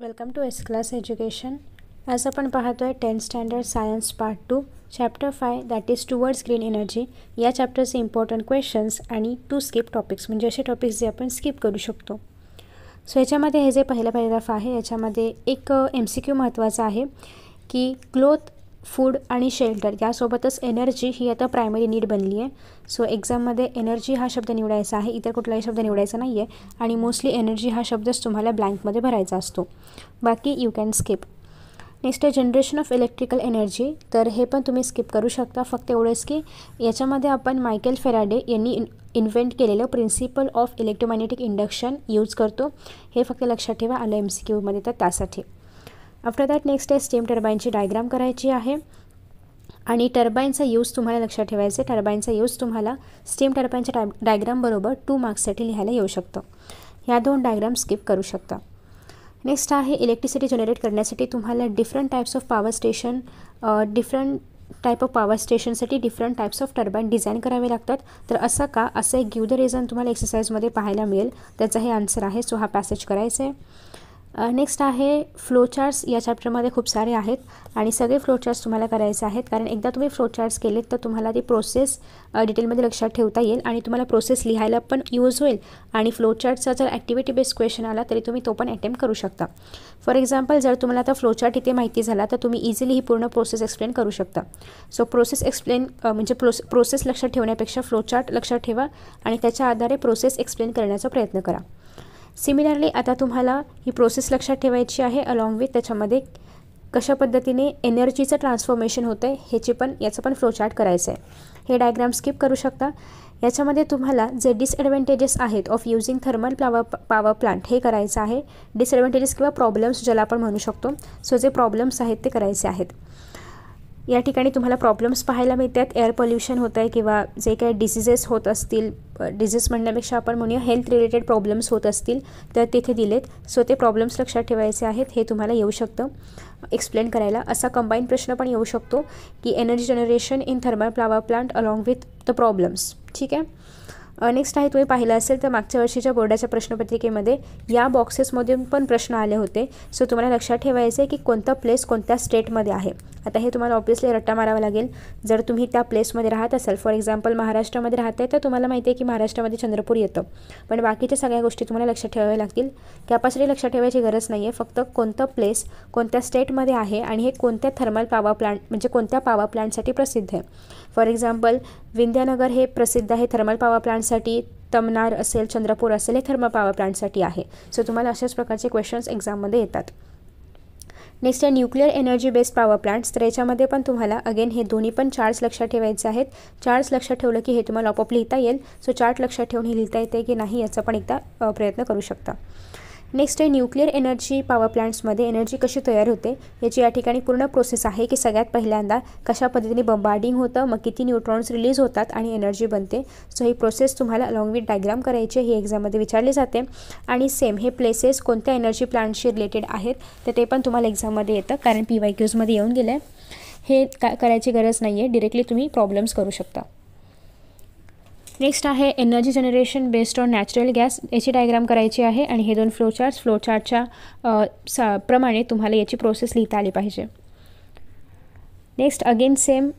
welcome to S class education आज आपण पाहतो आहे tenth standard science part two chapter five that is towards green energy या चॅप्टरचे इम्पॉर्टंट क्वेश्चन्स आणि टू स्किप टॉपिक्स म्हणजे असे टॉपिक्स जे आपण स्किप करू शकतो सो याच्यामध्ये हे जे पहिला पॅरेग्राफ आहे याच्यामध्ये एक एम सी क्यू महत्त्वाचा आहे की क्लोथ फूड आणि शेल्टर यासोबतच एनर्जी ही आता प्रायमरी नीड बनली आहे सो एक्झाममध्ये एनर्जी हा शब्द निवडायचा आहे इतर कुठलाही शब्द निवडायचा नाही आहे आणि मोस्टली एनर्जी हा शब्दच तुम्हाला ब्लँकमध्ये भरायचा असतो बाकी यू कॅन स्किप नेक्स्ट आहे जनरेशन ऑफ इलेक्ट्रिकल एनर्जी तर हे पण तुम्ही स्किप करू शकता फक्त एवढंच की याच्यामध्ये आपण मायकेल फेराडे यांनी इन्व्हेंट केलेलं principle of electromagnetic induction use करतो हे फक्त लक्षात ठेवा आलं एम सी क्यूमध्ये तर त्यासाठी आफ्टर दॅट नेक्स्ट आहे स्टीम टर्बाईनची डायग्राम करायची आहे आणि टर्बाईनचा यूज तुम्हाला लक्षात ठेवायचं आहे टर्बाईनचा यूज तुम्हाला स्टीम टर्बाईनच्या टाय डायग्रामबरोबर टू मार्क्ससाठी लिहायला येऊ शकतो ह्या दोन डायग्राम स्किप करू शकता नेक्स्ट आहे इलेक्ट्रिसिटी जनरेट करण्यासाठी तुम्हाला different types of power station different type of power स्टेशनसाठी different types of turbine design करावे लागतात तर असं का असं एक गिव द रिझन तुम्हाला एक्सरसाइजमध्ये पाहायला मिळेल त्याचा हे आन्सर आहे सो हा पॅसेज करायचा आहे नेक्स्ट आहे फ्लोचार्ट्स या चॅप्टरमध्ये खूप सारे आहेत आणि सगळे फ्लोचार्ट्स तुम्हाला करायचे आहेत कारण एकदा तुम्ही फ्लोचार्ट्स केलेत तर तुम्हाला ती प्रोसेस डिटेलमध्ये लक्षात ठेवता येईल आणि तुम्हाला प्रोसेस लिहायला पण यूज होईल आणि फ्लोचार्टचा जर ॲक्टिव्हिटी बेस्ड क्वेश्चन आला तरी तुम्ही तो पण अटेम्प्ट करू शकता फॉर एक्झाम्पल जर तुम्हाला आता फ्लोचार्ट इथे माहिती झाला तर तुम्ही इझिली ही पूर्ण प्रोसेस एक्सप्लेन करू शकता सो प्रोसेस एक्सप्लेन म्हणजे प्रोस प्रोसेस लक्षात ठेवण्यापेक्षा फ्लोचार्ट लक्षात ठेवा आणि त्याच्या आधारे प्रोसेस एक्सप्लेन करण्याचा प्रयत्न करा सिमिलरली आता तुम्हाला ही प्रोसेस लक्षात ठेवायची आहे अलॉंग विथ त्याच्यामध्ये कशा पद्धतीने एनर्जीचं ट्रान्सफॉर्मेशन होतं आहे ह्याची पण याचं पण फ्लोचार्ट करायचं आहे हे डायग्राम स्किप करू शकता याच्यामध्ये तुम्हाला जे डिसएडव्हान्टेजेस आहेत of using thermal power power plant हे करायचं आहे डिसएडवांटेजेस किंवा प्रॉब्लेम्स ज्याला आपण म्हणू शकतो सो जे प्रॉब्लेम्स आहेत ते करायचे आहेत या ठिकाणी तुम्हाला प्रॉब्लेम्स पाहायला मिळतात एअर पोल्युशन होत आहे किंवा जे काही डिसिजेस होत असतील डिझीज म्हणण्यापेक्षा आपण म्हणूया हेल्थ रिलेटेड प्रॉब्लेम्स होत असतील तर तिथे दिलेत सो ते प्रॉब्लेम्स लक्षात ठेवायचे आहेत हे तुम्हाला येऊ शकतं एक्सप्लेन करायला असा कंबाईन प्रश्न पण येऊ शकतो की energy generation in thermal power plant along with the problems ठीक आहे नेक्स्ट आहे तुम्ही पाहिलं असेल तर मागच्या वर्षीच्या बोर्डाच्या प्रश्नपत्रिकेमध्ये या बॉक्सेसमधून पण प्रश्न आले होते सो तुम्हाला लक्षात ठेवायचं आहे की कोणता प्लेस कोणत्या स्टेटमध्ये आहे आता हे तुम्हाला ऑब्विसली रट्टा मारावा लागेल जर तुम्ही त्या प्लेसमध्ये राहत असाल फॉर एक्झाम्पल महाराष्ट्रामध्ये राहत आहे तर तुम्हाला माहिती आहे की महाराष्ट्रामध्ये चंद्रपूर येतं पण बाकीच्या सगळ्या गोष्टी तुम्हाला लक्षात ठेवाव्या लागतील कॅपॅसिटी लक्षात ठेवायची गरज नाही आहे फक्त कोणतं प्लेस कोणत्या स्टेटमध्ये आहे आणि हे कोणत्या थर्मल पावर प्लांट म्हणजे कोणत्या पावर प्लांटसाठी प्रसिद्ध आहे फॉर एक्झाम्पल विंध्यानगर हे प्रसिद्ध आहे थर्मल पावर प्लांट साठी तमनार असेल चंद्रपूर असेल हे थर्म पॉवर प्लांटसाठी आहे सो तुम्हाला अशाच प्रकारचे क्वेश्चन्स एक्झाममध्ये येतात नेक्स्ट आहे nuclear energy based power plants तर याच्यामध्ये पण तुम्हाला अगेन हे दोन्ही पण चार्ट्स लक्षात ठेवायचे आहेत चार्ट्स लक्षात ठेवलं की हे तुम्हाला आपोआप लिहिता येईल सो चार्ट लक्षात ठेवून हे लिहिता येते की नाही याचा पण एकदा प्रयत्न करू शकता नेक्स्ट आहे न्यूक्लिअर एनर्जी पॉवर प्लांट्समध्ये एनर्जी कशी तयार होते याची या ठिकाणी पूर्ण प्रोसेस आहे की सगळ्यात पहिल्यांदा कशा पद्धतीने बंबार्डिंग होतं मग किती न्यूट्रॉन्स रिलीज होतात आणि एनर्जी बनते सो ही प्रोसेस तुम्हाला अलॉंग विथ डायग्राम करायची ही एक्झाममध्ये विचारली जाते आणि सेम हे प्लेसेस कोणत्या एनर्जी प्लांटशी रिलेटेड आहेत तर ते पण तुम्हाला एक्झाममध्ये येतं कारण पी वाय क्यूजमध्ये येऊन गेलं आहे हे का करायची गरज नाही आहे डिरेक्टली तुम्ही प्रॉब्लेम्स करू शकता नेक्स्ट आहे energy generation based on natural gas याची डायग्राम करायची आहे आणि हे दोन फ्लो चार्ट फ्लो चार्टच्या सा प्रमाणे तुम्हाला याची प्रोसेस लिहिता आली पाहिजे नेक्स्ट अगेन सेम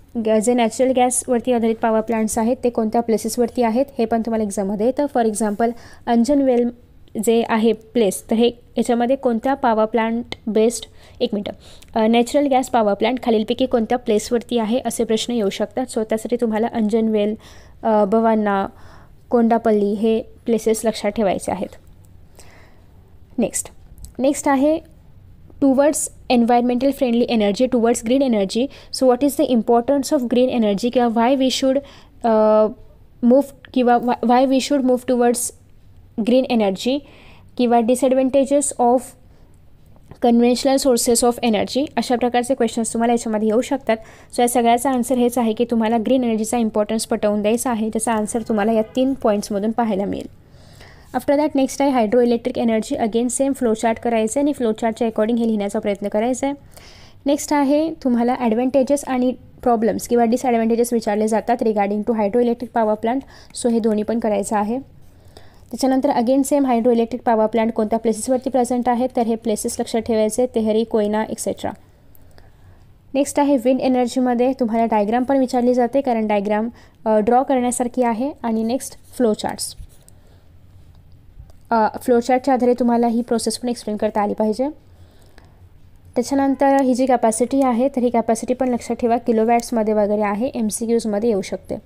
जे नॅचरल गॅसवरती आधारित पॉवर प्लांट्स आहेत ते कोणत्या प्लेसेसवरती आहेत हे पण तुम्हाला एक्झाममध्ये येतं फॉर एक्झाम्पल अंजन वेल जे आहे प्लेस तर हे याच्यामध्ये कोणत्या पावर प्लांट बेस्ड एक मिनटं नॅचरल गॅस पावर प्लांट खालीलपैकी कोणत्या प्लेसवरती आहे असे प्रश्न येऊ शकतात सो त्यासाठी तुम्हाला अंजनवेल भवाना कोंडापल्ली हे प्लेसेस लक्षात ठेवायचे आहेत नेक्स्ट नेक्स्ट आहे towards environmental friendly energy towards green energy so what is the importance of green energy किंवा व्हाय वी शूड मूव्ह किंवा why we should move towards green energy किंवा disadvantages of conventional sources of energy अशा प्रकारचे questions तुम्हाला याच्यामध्ये येऊ शकतात so या सगळ्याचा आन्सर हेच आहे की तुम्हाला ग्रीन एनर्जीचा इम्पॉर्टन्स पटवून द्यायचा आहे त्याचा आन्सर तुम्हाला या तीन पॉईंट्समधून पाहायला मिळेल आफ्टर दॅट नेक्स्ट आहे hydro electric energy again same flowchart करायचं आहे आणि फ्लोचार्टच्या अकॉर्डिंग हे लिहिण्याचा प्रयत्न करायचा आहे नेक्स्ट आहे तुम्हाला ॲडव्हान्टेजेस आणि प्रॉब्लेम्स किंवा डिसॲडव्हान्टेजेस विचारले जातात regarding to hydro electric power plant so हे दोन्ही पण करायचं आहे त्याच्यानंतर again same hydro electric power plant कोणत्या प्लेसेसवरती प्रेझेंट आहेत तर हे प्लेसेस लक्षात ठेवायचे तेहरी कोयना एक्सेट्रा नेक्स्ट आहे विंड एनर्जीमध्ये तुम्हाला डायग्राम पण विचारली जाते कारण डायग्राम ड्रॉ करण्यासारखी आहे आणि नेक्स्ट फ्लो चार्ट्स फ्लोचार्टच्या आधारे तुम्हाला ही प्रोसेस पण एक्सप्लेन करता आली पाहिजे त्याच्यानंतर ही जी कॅपॅसिटी आहे तर ही कॅपॅसिटी पण लक्षात ठेवा किलोवॅट्समध्ये वगैरे आहे एम सी क्यूजमध्ये येऊ शकते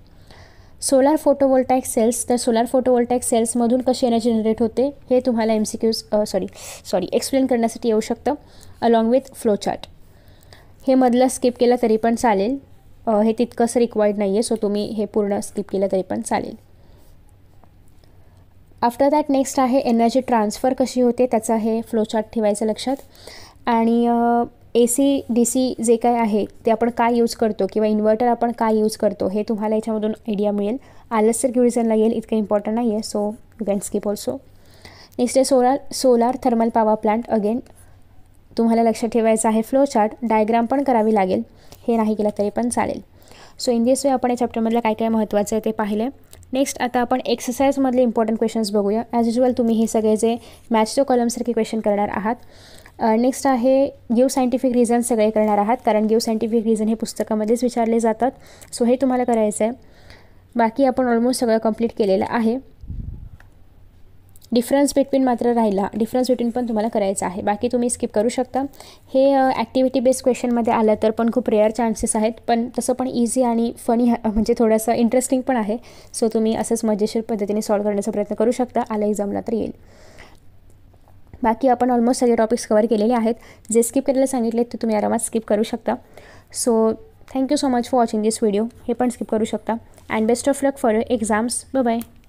सोलार फोटोवोल्टाईक सेल्स तर सोलार फोटोवोल्टाईक सेल्समधून कशी एनर्जी जनरेट होते हे तुम्हाला M C Qs sorry sorry explain करण्यासाठी येऊ शकतं अलॉंग विथ फ्लोचार्ट हे मधलं स्किप केलं तरी पण चालेल हे तितकंच रिक्वायर्ड नाही आहे सो तुम्ही हे पूर्ण स्किप केलं तरी पण चालेल आफ्टर दॅट नेक्स्ट आहे एनर्जी ट्रान्सफर कशी होते त्याचा हे फ्लोचार्ट ठेवायचं लक्षात आणि ए सी डी सी जे काय आहे ते आपण काय यूज करतो किंवा इन्व्हर्टर आपण काय यूज करतो हे तुम्हाला याच्यामधून आयडिया मिळेल आलंच तर रिझन येईल इतकं इम्पॉर्टंट नाही आहे so you can skip also next आहे solar solar thermal power plant again तुम्हाला लक्षात ठेवायचं आहे फ्लो चार्ट डायग्राम पण करावी लागेल हे नाही केलं तरी पण चालेल सो इन दिस वे आपण या चॅप्टरमधलं काय काय महत्त्वाचं आहे ते पाहिलं नेक्स्ट आता आपण एक्सरसाइजमधले इम्पॉर्टंट क्वेश्चन्स बघूया ॲज युजल तुम्ही हे सगळे जे मॅच टू कॉलमसारखे क्वेश्चन करणार आहात नेक्स्ट आहे गिव सायंटिफिक रिझन सगळे करणार आहात कारण गिव सायंटिफिक रिझन हे पुस्तकामध्येच विचारले जातात सो हे तुम्हाला करायचं आहे बाकी आपण ऑलमोस्ट सगळं कंप्लीट केलेलं आहे डिफरन्स बिटवीन मात्र राहिला डिफरन्स बिटवीन पण तुम्हाला करायचं आहे बाकी तुम्ही स्किप करू शकता हे ॲक्टिव्हिटी बेस्ड क्वेश्चनमध्ये आलं तर पण खूप रेअर चान्सेस आहेत पण तसं पण इझी आणि फनी म्हणजे थोडंसं इंटरेस्टिंग पण आहे सो तुम्ही असंच मजेशीर पद्धतीने सॉल्व करण्याचा प्रयत्न करू शकता आला एक्झामला तर येईल बाकी आपण ऑलमोस्ट सगळे टॉपिक्स कवर केलेले आहेत जे स्किप करायला सांगितले ते तुम्ही आरामात स्किप करू शकता so thank you so much for watching this video हे पण स्किप करू शकता and best of luck for your exams bye